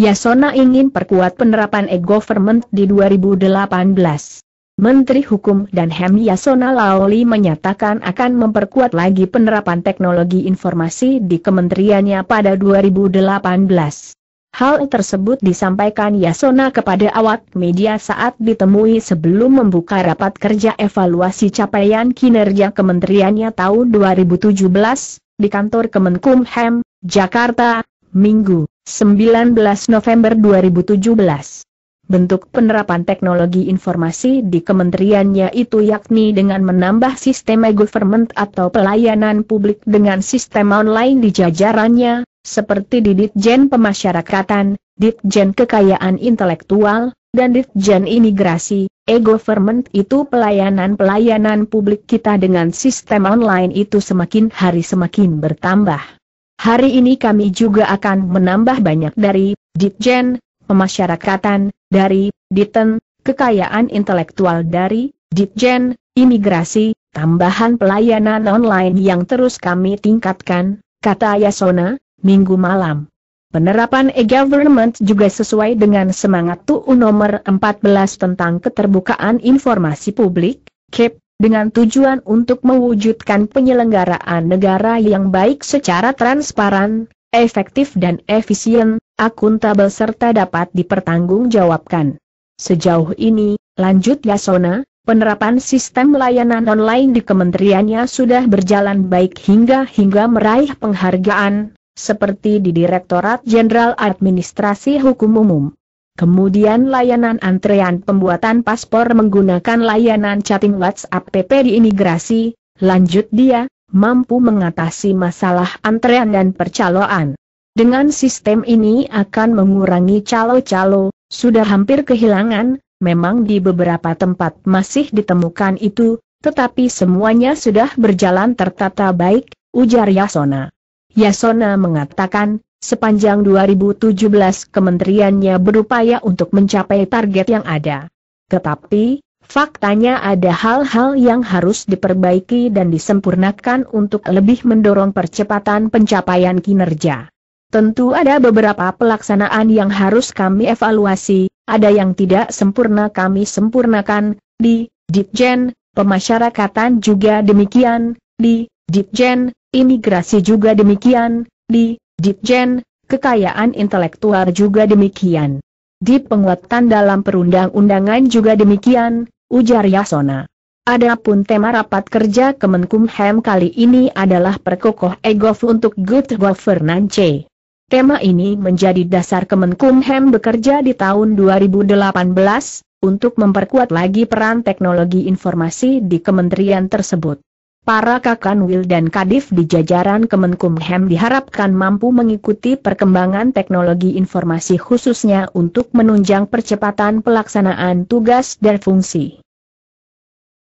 Yasona ingin perkuat penerapan e-government di 2018. Menteri Hukum dan HAM e Yasona Laoli menyatakan akan memperkuat lagi penerapan teknologi informasi di kementeriannya pada 2018. Hal tersebut disampaikan Yasona kepada awak media saat ditemui sebelum membuka rapat kerja evaluasi capaian kinerja kementeriannya tahun 2017, di kantor Kemenkumham, Jakarta, Minggu. 19 November 2017. Bentuk penerapan teknologi informasi di kementeriannya itu yakni dengan menambah sistem e-government atau pelayanan publik dengan sistem online di jajarannya, seperti di Ditjen Pemasyarakatan, Ditjen Kekayaan Intelektual, dan Ditjen Imigrasi. E-government itu pelayanan-pelayanan publik kita dengan sistem online itu semakin hari semakin bertambah. Hari ini kami juga akan menambah banyak dari Ditjen, pemasyarakatan, dari Diten, kekayaan intelektual dari Ditjen, imigrasi, tambahan pelayanan online yang terus kami tingkatkan, kata Yasona, minggu malam. Penerapan e-government juga sesuai dengan semangat TUU nomor 14 tentang keterbukaan informasi publik, KEP, dengan tujuan untuk mewujudkan penyelenggaraan negara yang baik secara transparan, efektif dan efisien, akuntabel serta dapat dipertanggungjawabkan. Sejauh ini, lanjut Yasona, penerapan sistem layanan online di kementeriannya sudah berjalan baik hingga-hingga meraih penghargaan, seperti di Direktorat Jenderal Administrasi Hukum Umum. Kemudian layanan antrean pembuatan paspor menggunakan layanan chatting WhatsApp PP di imigrasi, lanjut dia, mampu mengatasi masalah antrean dan percaloan. Dengan sistem ini akan mengurangi calo-calo, sudah hampir kehilangan, memang di beberapa tempat masih ditemukan itu, tetapi semuanya sudah berjalan tertata baik, ujar Yasona. Yasona mengatakan, sepanjang 2017 kementeriannya berupaya untuk mencapai target yang ada. Tetapi, faktanya ada hal-hal yang harus diperbaiki dan disempurnakan untuk lebih mendorong percepatan pencapaian kinerja. Tentu ada beberapa pelaksanaan yang harus kami evaluasi, ada yang tidak sempurna kami sempurnakan, di Ditjen, pemasyarakatan juga demikian, di Ditjen, imigrasi juga demikian, di Ditjen, kekayaan intelektual juga demikian. Di penguatan dalam perundang-undangan juga demikian, ujar Yasona. Adapun tema rapat kerja Kemenkumham kali ini adalah perkokoh EGOV untuk Good Governance. Tema ini menjadi dasar Kemenkumham bekerja di tahun 2018, untuk memperkuat lagi peran teknologi informasi di kementerian tersebut. Para Kakanwil dan Kadif di jajaran Kemenkumham diharapkan mampu mengikuti perkembangan teknologi informasi khususnya untuk menunjang percepatan pelaksanaan tugas dan fungsi.